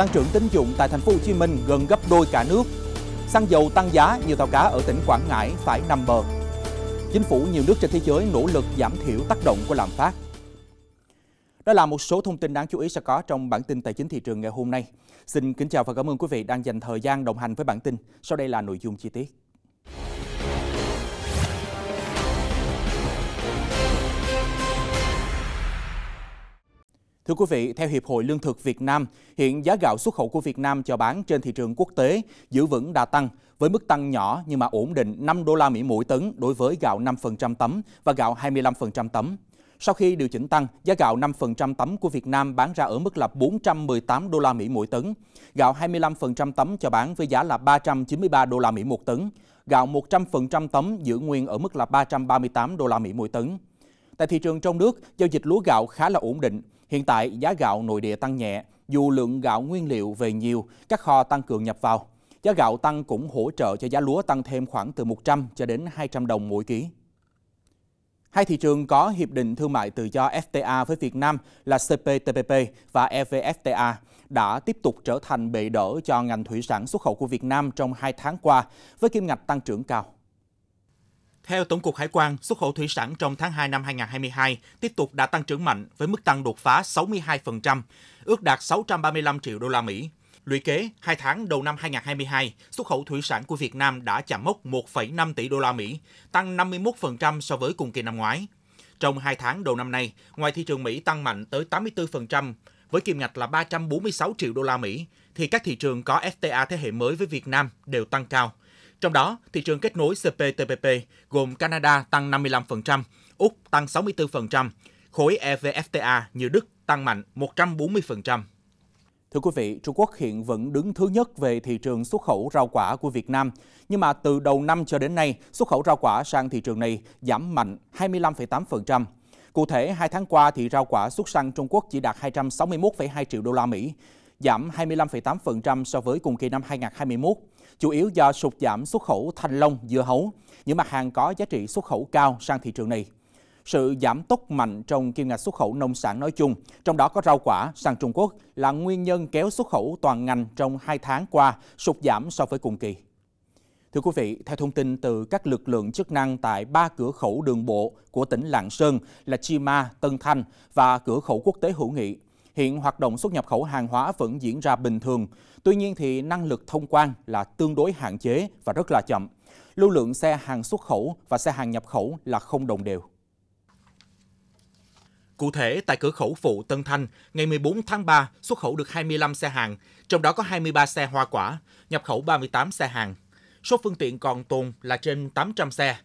Tăng trưởng tín dụng tại thành phố Hồ Chí Minh gần gấp đôi cả nước. Xăng dầu tăng giá, nhiều tàu cá ở tỉnh Quảng Ngãi phải nằm bờ. Chính phủ nhiều nước trên thế giới nỗ lực giảm thiểu tác động của lạm phát. Đó là một số thông tin đáng chú ý sẽ có trong bản tin tài chính thị trường ngày hôm nay. Xin kính chào và cảm ơn quý vị đang dành thời gian đồng hành với bản tin. Sau đây là nội dung chi tiết. Thưa quý vị, theo Hiệp hội Lương thực Việt Nam, hiện giá gạo xuất khẩu của Việt Nam cho bán trên thị trường quốc tế giữ vững đà tăng với mức tăng nhỏ nhưng mà ổn định 5 đô la Mỹ mỗi tấn đối với gạo 5% tấm và gạo 25% tấm. Sau khi điều chỉnh tăng, giá gạo 5% tấm của Việt Nam bán ra ở mức là 418 đô la Mỹ mỗi tấn, gạo 25% tấm cho bán với giá là 393 đô la Mỹ một tấn, gạo 100% tấm giữ nguyên ở mức là 338 đô la Mỹ mỗi tấn. Tại thị trường trong nước, giao dịch lúa gạo khá là ổn định. Hiện tại, giá gạo nội địa tăng nhẹ, dù lượng gạo nguyên liệu về nhiều, các kho tăng cường nhập vào. Giá gạo tăng cũng hỗ trợ cho giá lúa tăng thêm khoảng từ 100 cho đến 200 đồng mỗi ký. Hai thị trường có Hiệp định Thương mại Tự do FTA với Việt Nam là CPTPP và EVFTA đã tiếp tục trở thành bệ đỡ cho ngành thủy sản xuất khẩu của Việt Nam trong hai tháng qua với kim ngạch tăng trưởng cao. Theo Tổng cục Hải quan, xuất khẩu thủy sản trong tháng 2 năm 2022 tiếp tục đã tăng trưởng mạnh với mức tăng đột phá 62%, ước đạt 635 triệu đô la Mỹ. Lũy kế, 2 tháng đầu năm 2022, xuất khẩu thủy sản của Việt Nam đã chạm mốc 1,5 tỷ đô la Mỹ, tăng 51% so với cùng kỳ năm ngoái. Trong 2 tháng đầu năm nay, ngoài thị trường Mỹ tăng mạnh tới 84%, với kim ngạch là 346 triệu đô la Mỹ, thì các thị trường có FTA thế hệ mới với Việt Nam đều tăng cao. Trong đó, thị trường kết nối CPTPP gồm Canada tăng 55%, Úc tăng 64%, khối EVFTA như Đức tăng mạnh 140%. Thưa quý vị, Trung Quốc hiện vẫn đứng thứ nhất về thị trường xuất khẩu rau quả của Việt Nam. Nhưng mà từ đầu năm cho đến nay, xuất khẩu rau quả sang thị trường này giảm mạnh 25,8%. Cụ thể, hai tháng qua thì rau quả xuất sang Trung Quốc chỉ đạt 261,2 triệu đô la Mỹ, giảm 25,8% so với cùng kỳ năm 2021, chủ yếu do sụt giảm xuất khẩu thanh long, dưa hấu, những mặt hàng có giá trị xuất khẩu cao sang thị trường này. Sự giảm tốc mạnh trong kim ngạch xuất khẩu nông sản nói chung, trong đó có rau quả sang Trung Quốc là nguyên nhân kéo xuất khẩu toàn ngành trong 2 tháng qua sụt giảm so với cùng kỳ. Thưa quý vị, theo thông tin từ các lực lượng chức năng tại ba cửa khẩu đường bộ của tỉnh Lạng Sơn là Chi Ma, Tân Thanh và cửa khẩu quốc tế Hữu Nghị, hiện hoạt động xuất nhập khẩu hàng hóa vẫn diễn ra bình thường. Tuy nhiên thì năng lực thông quan là tương đối hạn chế và rất là chậm. Lưu lượng xe hàng xuất khẩu và xe hàng nhập khẩu là không đồng đều. Cụ thể, tại cửa khẩu phụ Tân Thanh, ngày 14 tháng 3 xuất khẩu được 25 xe hàng, trong đó có 23 xe hoa quả, nhập khẩu 38 xe hàng. Số phương tiện còn tồn là trên 800 xe.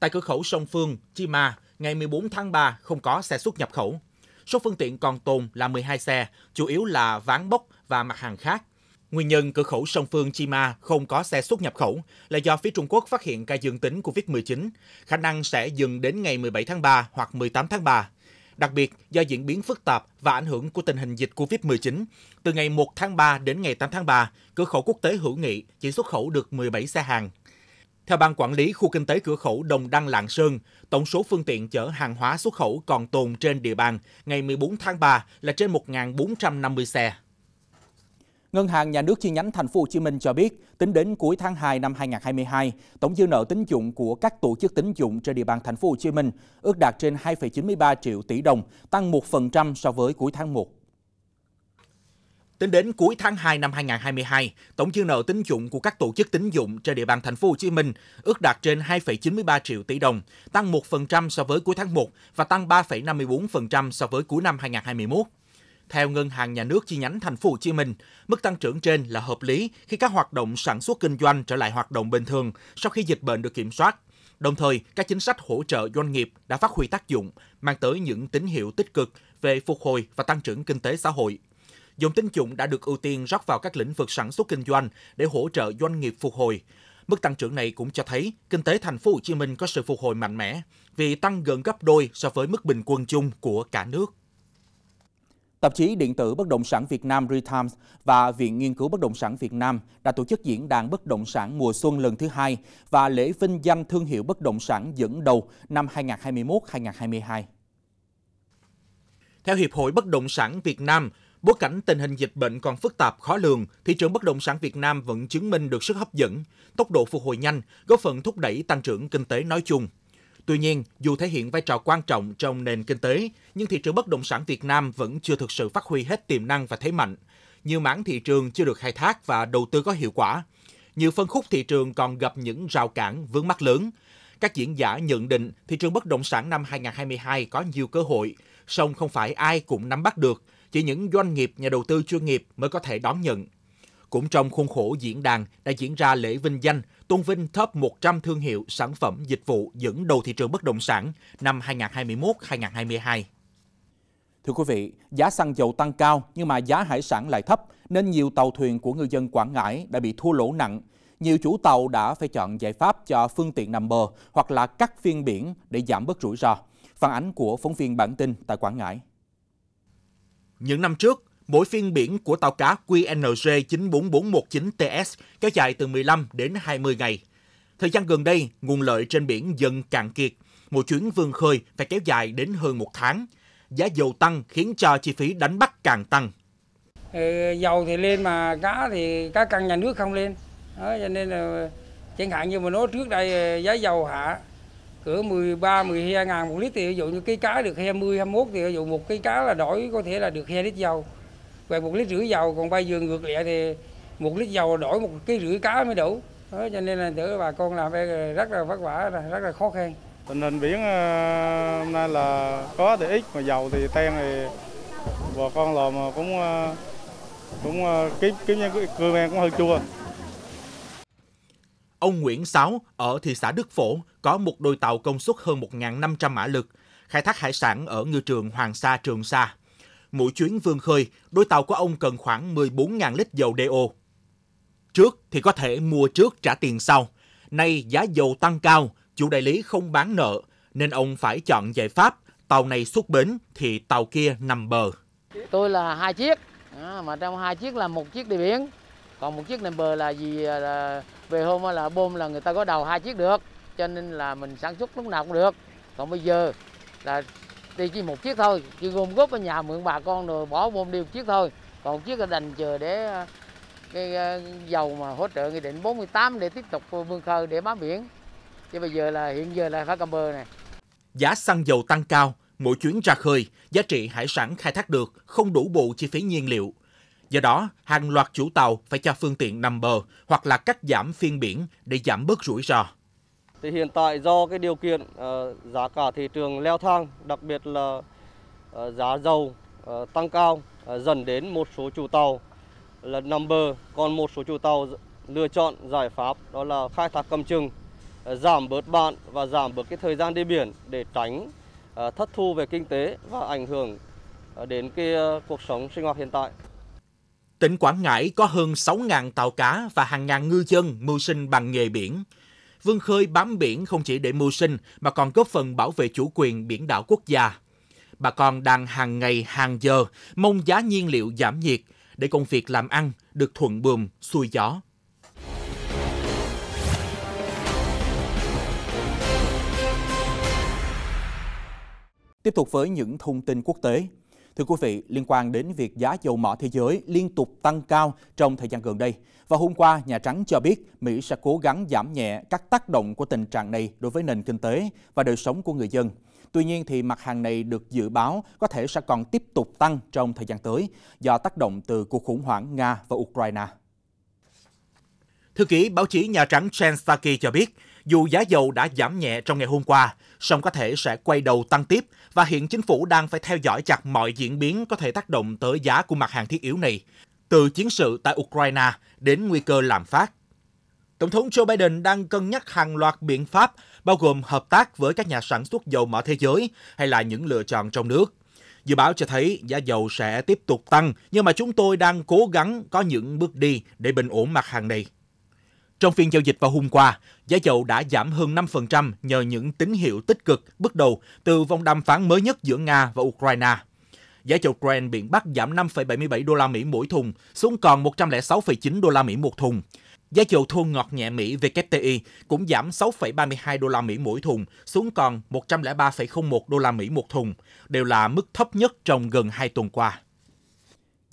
Tại cửa khẩu Sông Phương, Chi Ma, ngày 14 tháng 3 không có xe xuất nhập khẩu. Số phương tiện còn tồn là 12 xe, chủ yếu là ván bốc và mặt hàng khác. Nguyên nhân cửa khẩu sông phương Chi Ma không có xe xuất nhập khẩu là do phía Trung Quốc phát hiện ca dương tính COVID-19, khả năng sẽ dừng đến ngày 17 tháng 3 hoặc 18 tháng 3. Đặc biệt, do diễn biến phức tạp và ảnh hưởng của tình hình dịch COVID-19, từ ngày 1 tháng 3 đến ngày 8 tháng 3, cửa khẩu quốc tế hữu nghị chỉ xuất khẩu được 17 xe hàng theo Ban Quản lý Khu Kinh tế Cửa khẩu Đồng Đăng Lạng Sơn, tổng số phương tiện chở hàng hóa xuất khẩu còn tồn trên địa bàn ngày 14 tháng 3 là trên 1.450 xe. Ngân hàng Nhà nước chi nhánh Thành phố Hồ Chí Minh cho biết, tính đến cuối tháng 2 năm 2022, tổng dư nợ tín dụng của các tổ chức tín dụng trên địa bàn Thành phố Hồ Chí Minh ước đạt trên 2,93 triệu tỷ đồng, tăng 1% so với cuối tháng 1 Tính đến cuối tháng 2 năm 2022, tổng dư nợ tín dụng của các tổ chức tín dụng trên địa bàn thành phố Hồ Chí Minh ước đạt trên 2,93 triệu tỷ đồng, tăng 1% so với cuối tháng 1 và tăng 3,54% so với cuối năm 2021. Theo Ngân hàng Nhà nước chi nhánh thành phố Hồ Chí Minh, mức tăng trưởng trên là hợp lý khi các hoạt động sản xuất kinh doanh trở lại hoạt động bình thường sau khi dịch bệnh được kiểm soát. Đồng thời, các chính sách hỗ trợ doanh nghiệp đã phát huy tác dụng, mang tới những tín hiệu tích cực về phục hồi và tăng trưởng kinh tế xã hội dòng tín dụng đã được ưu tiên rót vào các lĩnh vực sản xuất kinh doanh để hỗ trợ doanh nghiệp phục hồi. Mức tăng trưởng này cũng cho thấy kinh tế thành phố Hồ Chí Minh có sự phục hồi mạnh mẽ vì tăng gần gấp đôi so với mức bình quân chung của cả nước. Tạp chí điện tử bất động sản Việt Nam Retimes và Viện Nghiên cứu Bất động sản Việt Nam đã tổ chức diễn đàn bất động sản mùa xuân lần thứ hai và lễ vinh danh thương hiệu bất động sản dẫn đầu năm 2021-2022. Theo Hiệp hội Bất động sản Việt Nam, Bối cảnh tình hình dịch bệnh còn phức tạp khó lường, thị trường bất động sản Việt Nam vẫn chứng minh được sức hấp dẫn, tốc độ phục hồi nhanh, góp phần thúc đẩy tăng trưởng kinh tế nói chung. Tuy nhiên, dù thể hiện vai trò quan trọng trong nền kinh tế, nhưng thị trường bất động sản Việt Nam vẫn chưa thực sự phát huy hết tiềm năng và thế mạnh. Nhiều mảng thị trường chưa được khai thác và đầu tư có hiệu quả. Nhiều phân khúc thị trường còn gặp những rào cản, vướng mắc lớn. Các diễn giả nhận định thị trường bất động sản năm 2022 có nhiều cơ hội, song không phải ai cũng nắm bắt được – chỉ những doanh nghiệp nhà đầu tư chuyên nghiệp mới có thể đón nhận. Cũng trong khuôn khổ diễn đàn đã diễn ra lễ vinh danh tôn vinh top 100 thương hiệu sản phẩm dịch vụ dẫn đầu thị trường bất động sản năm 2021-2022. Thưa quý vị, giá xăng dầu tăng cao nhưng mà giá hải sản lại thấp nên nhiều tàu thuyền của ngư dân Quảng Ngãi đã bị thua lỗ nặng. Nhiều chủ tàu đã phải chọn giải pháp cho phương tiện nằm bờ hoặc là cắt phiên biển để giảm bớt rủi ro. Phản ánh của phóng viên bản tin tại Quảng Ngãi. Những năm trước, mỗi phiên biển của tàu cá QNG 94419TS kéo dài từ 15 đến 20 ngày. Thời gian gần đây, nguồn lợi trên biển dần cạn kiệt. Một chuyến vươn khơi phải kéo dài đến hơn một tháng. Giá dầu tăng khiến cho chi phí đánh bắt càng tăng. Ừ, dầu thì lên mà cá thì cá căng nhà nước không lên. Đó, cho nên là chẳng hạn như mà nói trước đây ờ, giá dầu hạ cỡ 13 12 ngàn một lít thì ví dụ như cái cá được 20 21 thì ví dụ một cái cá là đổi có thể là được 2 lít dầu về một lít rưỡi dầu còn bây giờ ngược lại thì một lít dầu đổi một cái rưỡi cá mới đủ đó, cho nên là đỡ bà con làm rất là vất vả rất là khó khăn tình hình biển ờ, hôm nay là có thì ít mà dầu thì ten thì bà con làm ờ, cũng ờ, cũng kiếm kiếm cơm ăn cũng hơi chua ông Nguyễn Sáu ở thị xã Đức Phổ có một đôi tàu công suất hơn 1.500 mã lực, khai thác hải sản ở ngư trường Hoàng Sa Trường Sa. Mỗi chuyến vươn khơi, đôi tàu của ông cần khoảng 14.000 lít dầu DO. Trước thì có thể mua trước trả tiền sau. Nay giá dầu tăng cao, chủ đại lý không bán nợ, nên ông phải chọn giải pháp tàu này xuất bến thì tàu kia nằm bờ. Tôi là hai chiếc, mà trong hai chiếc là một chiếc đi biển, còn một chiếc nằm bờ là gì à, là về hôm là bom là người ta có đầu hai chiếc được cho nên là mình sản xuất lúc nào cũng được còn bây giờ là đi chỉ một chiếc thôi chỉ gom góp ở nhà mượn bà con rồi bỏ bom đi một chiếc thôi còn chiếc là đành chờ để ờ, cái ờ, dầu mà hỗ trợ nghị định 48 để tiếp tục vươn khơi để bám biển chứ bây giờ là hiện giờ là phải cầm bờ này giá xăng dầu tăng cao mỗi chuyến ra khơi giá trị hải sản khai thác được không đủ bù chi phí nhiên liệu Do đó, hàng loạt chủ tàu phải cho phương tiện nằm bờ hoặc là cắt giảm phiên biển để giảm bớt rủi ro. Thì hiện tại do cái điều kiện ờ, giá cả thị trường leo thang, đặc biệt là ờ, giá dầu ờ, tăng cao dẫn đến một số chủ tàu là nằm bờ, còn một số chủ tàu lựa chọn giải pháp đó là khai thác cầm chừng, giảm bớt bạn và giảm bớt cái thời gian đi biển để tránh thất thu về kinh tế và ảnh hưởng đến cái cuộc sống sinh hoạt hiện tại. Tỉnh Quảng Ngãi có hơn 6.000 tàu cá và hàng ngàn ngư dân mưu sinh bằng nghề biển. Vươn khơi bám biển không chỉ để mưu sinh mà còn góp phần bảo vệ chủ quyền biển đảo quốc gia. Bà con đang hàng ngày hàng giờ mong giá nhiên liệu giảm nhiệt để công việc làm ăn được thuận buồm xuôi gió. Tiếp tục với những thông tin quốc tế, Thưa quý vị, liên quan đến việc giá dầu mỏ thế giới liên tục tăng cao trong thời gian gần đây, và hôm qua Nhà Trắng cho biết Mỹ sẽ cố gắng giảm nhẹ các tác động của tình trạng này đối với nền kinh tế và đời sống của người dân. Tuy nhiên thì mặt hàng này được dự báo có thể sẽ còn tiếp tục tăng trong thời gian tới do tác động từ cuộc khủng hoảng Nga và Ukraine. Thư ký báo chí Nhà Trắng Jen Psaki cho biết, dù giá dầu đã giảm nhẹ trong ngày hôm qua, song có thể sẽ quay đầu tăng tiếp và hiện chính phủ đang phải theo dõi chặt mọi diễn biến có thể tác động tới giá của mặt hàng thiết yếu này, từ chiến sự tại Ukraine đến nguy cơ lạm phát. Tổng thống Joe Biden đang cân nhắc hàng loạt biện pháp bao gồm hợp tác với các nhà sản xuất dầu mỏ thế giới hay là những lựa chọn trong nước. Dự báo cho thấy giá dầu sẽ tiếp tục tăng, nhưng mà chúng tôi đang cố gắng có những bước đi để bình ổn mặt hàng này. Trong phiên giao dịch vào hôm qua, giá dầu đã giảm hơn 5% nhờ những tín hiệu tích cực bước đầu từ vòng đàm phán mới nhất giữa Nga và Ukraine. Giá dầu Brent biển Bắc giảm 5,77 đô la Mỹ mỗi thùng xuống còn 106,9 đô la Mỹ một thùng. Giá dầu thô ngọt nhẹ Mỹ WTI cũng giảm 6,32 đô la Mỹ mỗi thùng xuống còn 103,01 đô la Mỹ một thùng, đều là mức thấp nhất trong gần 2 tuần qua.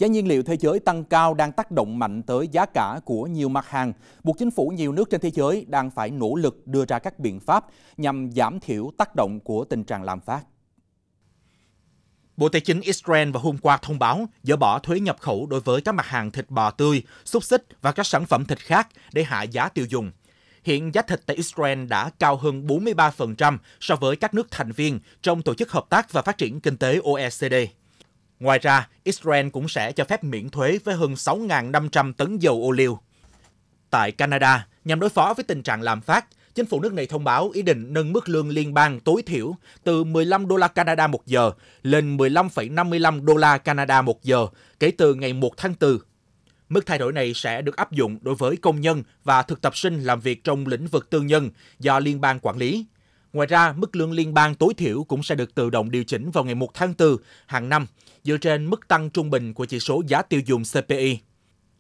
Giá nhiên liệu thế giới tăng cao đang tác động mạnh tới giá cả của nhiều mặt hàng, buộc chính phủ nhiều nước trên thế giới đang phải nỗ lực đưa ra các biện pháp nhằm giảm thiểu tác động của tình trạng lạm phát. Bộ Tài chính Israel vào hôm qua thông báo dỡ bỏ thuế nhập khẩu đối với các mặt hàng thịt bò tươi, xúc xích và các sản phẩm thịt khác để hạ giá tiêu dùng. Hiện giá thịt tại Israel đã cao hơn 43% so với các nước thành viên trong Tổ chức Hợp tác và Phát triển Kinh tế OECD. Ngoài ra, Israel cũng sẽ cho phép miễn thuế với hơn 6.500 tấn dầu ô liu. Tại Canada, nhằm đối phó với tình trạng lạm phát, chính phủ nước này thông báo ý định nâng mức lương liên bang tối thiểu từ 15 đô la Canada một giờ lên 15,55 đô la Canada một giờ kể từ ngày 1 tháng 4. Mức thay đổi này sẽ được áp dụng đối với công nhân và thực tập sinh làm việc trong lĩnh vực tư nhân do liên bang quản lý, Ngoài ra, mức lương liên bang tối thiểu cũng sẽ được tự động điều chỉnh vào ngày 1 tháng 4 hàng năm, dựa trên mức tăng trung bình của chỉ số giá tiêu dùng CPI.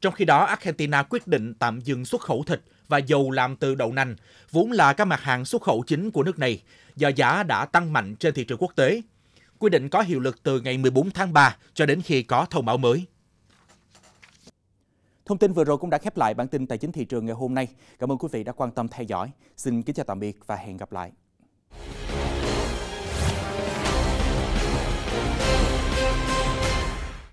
Trong khi đó, Argentina quyết định tạm dừng xuất khẩu thịt và dầu làm từ đậu nành, vốn là các mặt hàng xuất khẩu chính của nước này, do giá đã tăng mạnh trên thị trường quốc tế. Quy định có hiệu lực từ ngày 14 tháng 3 cho đến khi có thông báo mới. Thông tin vừa rồi cũng đã khép lại bản tin tài chính thị trường ngày hôm nay. Cảm ơn quý vị đã quan tâm theo dõi. Xin kính chào tạm biệt và hẹn gặp lại.